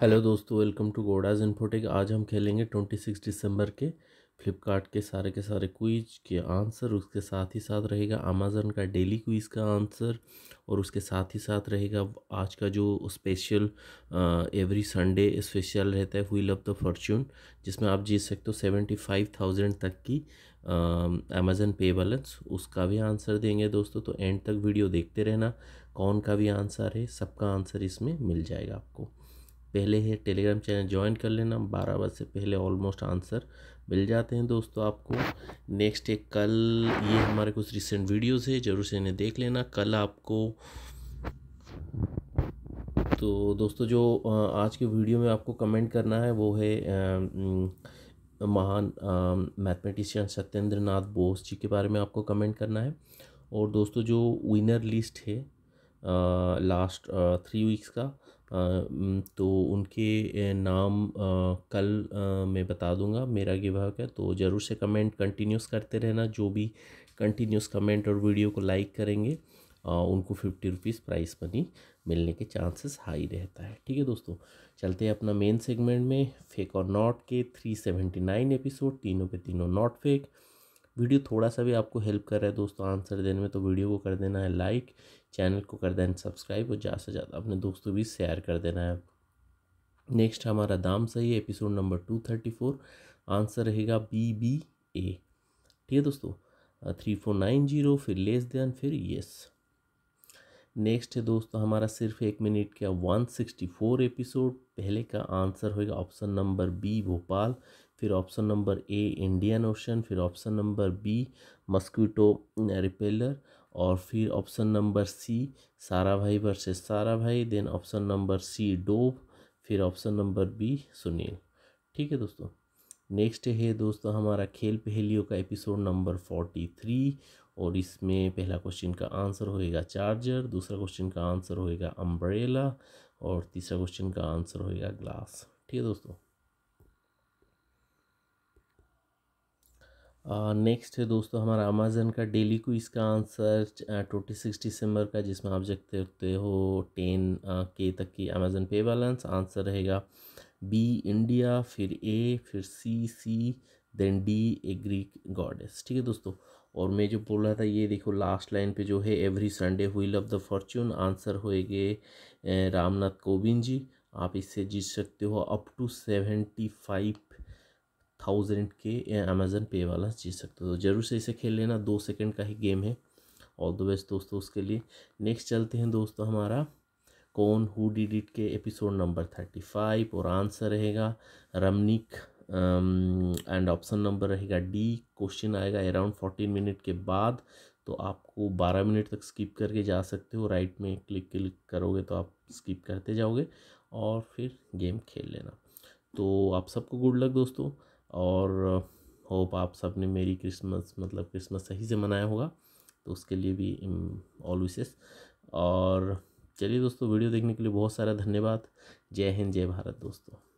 hello दोस्तों welcome to गोडाज infotech आज हम खेलेंगे ट्वेंटी सिक्स दिसंबर के फ्लिपकार्ट के सारे के सारे क्विज के आंसर उसके साथ ही साथ रहेगा अमेजन का डेली क्विज का आंसर और उसके साथ ही साथ रहेगा आज का जो स्पेशल एवरी संडे स्पेशल रहता है व्हील ऑफ द फॉर्चून जिसमें आप जीत सकते हो सेवेंटी फाइव थाउजेंड तक की अमेजन पे बैलेंस उसका भी आंसर देंगे दोस्तों तो एंड तक वीडियो देखते रहना कौन का भी आंसर है सबका आंसर इसमें मिल जाएगा आपको पहले है टेलीग्राम चैनल ज्वाइन कर लेना बारह बजे से पहले ऑलमोस्ट आंसर मिल जाते हैं दोस्तों आपको नेक्स्ट है कल ये हमारे कुछ रिसेंट वीडियोस है ज़रूर से इन्हें देख लेना कल आपको तो दोस्तों जो आज के वीडियो में आपको कमेंट करना है वो है महान मैथमेटिशियन सत्येंद्र नाथ बोस जी के बारे में आपको कमेंट करना है और दोस्तों जो विनर लिस्ट है लास्ट थ्री वीक्स का तो उनके नाम कल मैं बता दूंगा मेरा गिव है तो ज़रूर से कमेंट कंटिन्यूस करते रहना जो भी कंटिन्यूस कमेंट और वीडियो को लाइक करेंगे उनको फिफ्टी रुपीज़ प्राइस मनी मिलने के चांसेस हाई रहता है ठीक है दोस्तों चलते हैं अपना मेन सेगमेंट में फेक और नॉट के थ्री सेवेंटी नाइन एपिसोड तीनों के तीनों नॉट फेक वीडियो थोड़ा सा भी आपको हेल्प कर रहा है दोस्तों आंसर देने में तो वीडियो को कर देना है लाइक चैनल को कर देना सब्सक्राइब और ज़्यादा से ज़्यादा अपने दोस्तों भी शेयर कर देना है नेक्स्ट हमारा दाम सही है episode number two thirty four answer रहेगा बी बी ए ठीक है दोस्तों थ्री फोर नाइन जीरो फिर लेस देन फिर यस नेक्स्ट है दोस्तों हमारा सिर्फ एक मिनट का वन सिक्सटी फोर एपिसोड पहले का आंसर होगा ऑप्शन नंबर बी भोपाल फिर option number A Indian ocean फिर option number B mosquito repeller और फिर ऑप्शन नंबर सी सारा भाई versus Sarabhai then option number C डोब फिर ऑप्शन नंबर बी सुनील ठीक है दोस्तों नेक्स्ट है दोस्तों हमारा खेल पहेलियों का एपिसोड नंबर फोर्टी थ्री और इसमें पहला क्वेश्चन का आंसर होएगा चार्जर दूसरा क्वेश्चन का आंसर होएगा अम्ब्रेला और तीसरा क्वेश्चन का आंसर होएगा ग्लास ठीक है दोस्तों नेक्स्ट है दोस्तों हमारा अमेजन का डेली को इसका आंसर ट्वेंटी सिक्स डिसम्बर का जिसमें आप जगते हो टेन के तक की अमेजन पे बैलेंस आंसर रहेगा बी इंडिया फिर ए फिर C C then D A Greek goddess ठीक है दोस्तों और मैं जो बोल रहा था ये देखो लास्ट लाइन पे जो है एवरी संडे हुई लव द फॉर्चून आंसर होएगे रामनाथ कोविंद जी आप इससे जीत सकते हो up to seventy five thousand के अमेज़न पे वाला जीत सकते हो तो जरूर से इसे खेल लेना दो सेकंड का ही गेम है ऑल द बेस्ट दोस्तों उसके लिए नेक्स्ट चलते हैं दोस्तों हमारा कौन हु डिड इट के एपिसोड नंबर थर्टी फाइव और आंसर रहेगा रमनिक एंड ऑप्शन नंबर रहेगा डी क्वेश्चन आएगा अराउंड फोर्टीन मिनट के बाद तो आपको बारह मिनट तक स्किप करके जा सकते हो राइट में क्लिक क्लिक करोगे तो आप स्किप करते जाओगे और फिर गेम खेल लेना तो आप सबको गुड लक दोस्तों और होप आप सब ने मेरी क्रिसमस मतलब क्रिसमस सही से मनाया होगा तो उसके लिए भी ऑल विशेष और चलिए दोस्तों वीडियो देखने के लिए बहुत सारा धन्यवाद जय हिंद जय भारत दोस्तों